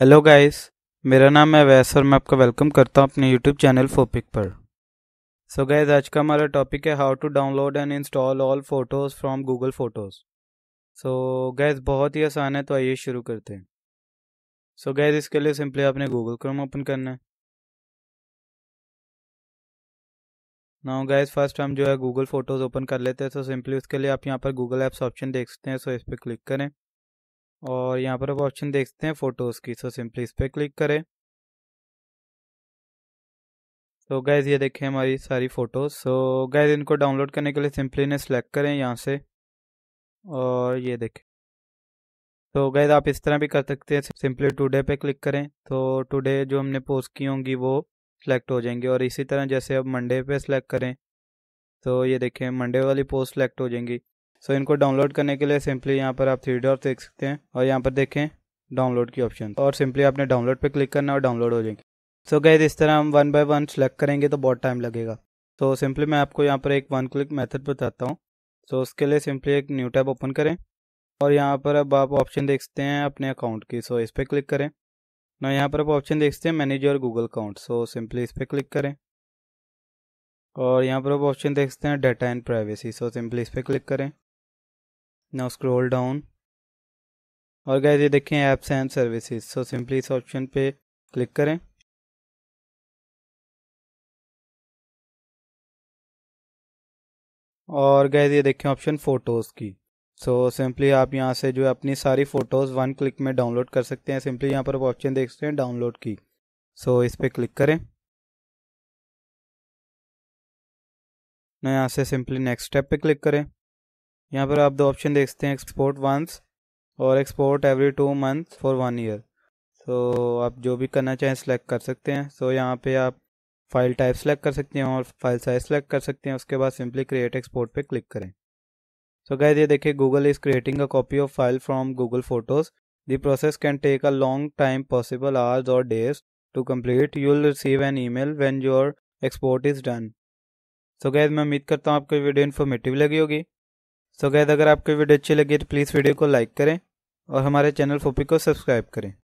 hello guys मेरा नाम है वैस और मैं आपका वेलकम करता हूँ अपने यूट्यूब चैनल फोपिक पर सो so गाइस आज का हमारा टॉपिक है how to download and install all photos from Google photos so guys बहुत ही आसान है तो आइए शुरू करते हैं सो so गाइस इसके लिए सिंपली आपने गूगल क्रोम ओपन करना है ना गाइस फर्स्ट हम जो है गूगल फ़ोटोज़ ओपन कर लेते हैं तो सिंपली उसके लिए आप यहाँ पर गूगल ऐप्स ऑप्शन देख सकते हैं सो इस पर क्लिक करें और यहाँ पर अब ऑप्शन देखते हैं फोटोज़ की सो सिंपली इस पर क्लिक करें तो गैज़ ये देखें हमारी सारी फ़ोटोज़ सो गैज़ इनको डाउनलोड करने के लिए सिंपली इन्हें सेलेक्ट करें यहाँ से और ये देखें तो गैज़ आप इस तरह भी कर सकते हैं सिंपली टुडे पे क्लिक करें तो टुडे जो हमने पोस्ट की होंगी वो सेलेक्ट हो जाएंगी और इसी तरह जैसे अब मंडे पे सेलेक्ट करें तो ये देखें मंडे वाली पोस्ट सेलेक्ट हो जाएंगी सो इनको डाउनलोड करने के लिए सिंपली यहाँ पर आप थ्री डॉट देख सकते हैं और यहाँ पर देखें डाउनलोड की ऑप्शन और सिंपली आपने डाउनलोड पर क्लिक करना और डाउनलोड हो जाएंगे सो so, गैद इस तरह हम वन बाय वन सेलेक्ट करेंगे तो बहुत टाइम लगेगा तो so, सिंपली मैं आपको यहाँ पर एक वन क्लिक मेथड बताता हूँ सो so, उसके लिए सिंपली एक न्यू टैब ओपन करें और यहाँ पर अब आप ऑप्शन देख सकते हैं अपने अकाउंट की सो so, इस पर क्लिक करें ना यहाँ पर आप ऑप्शन देख सकते हैं manage your Google account so simply इस पर क्लिक करें और यहाँ पर आप ऑप्शन देख सकते हैं data and privacy so simply इस पर क्लिक करें now scroll down और गैस ये देखें apps and services so simply इस ऑप्शन पे क्लिक करें और गैस ये देखें ऑप्शन फ़ोटोज़ की सो so, सिंपली आप यहाँ से जो है अपनी सारी फ़ोटोज़ वन क्लिक में डाउनलोड कर सकते हैं सिंपली यहाँ पर आप ऑप्शन सकते हैं डाउनलोड की सो so, इस पर क्लिक करें ना यहाँ से सिंपली नेक्स्ट स्टेप पे क्लिक करें यहाँ पर आप दो ऑप्शन देखते हैं एक्सपोर्ट वंस और export every two month for one year so आप जो भी करना चाहें सेलेक्ट कर सकते हैं सो so, यहाँ पे आप फाइल टाइप सेलेक्ट कर सकते हैं और फाइल साइज सेलेक्ट कर सकते हैं उसके बाद सिंपली क्रिएट एक्सपोर्ट पे क्लिक करें सो so, गैस ये देखिए Google is creating a copy of file from Google photos the process can take a long time possible hours और days to complete you'll receive an email when your export is done so guys मैं उम्मीद करता हूँ आपको video informative लगी होगी सो Gadd अगर आपकी वीडियो अच्छी लगी तो प्लीज़ वीडियो को लाइक करें और हमारे चैनल फोपी को सब्सक्राइब करें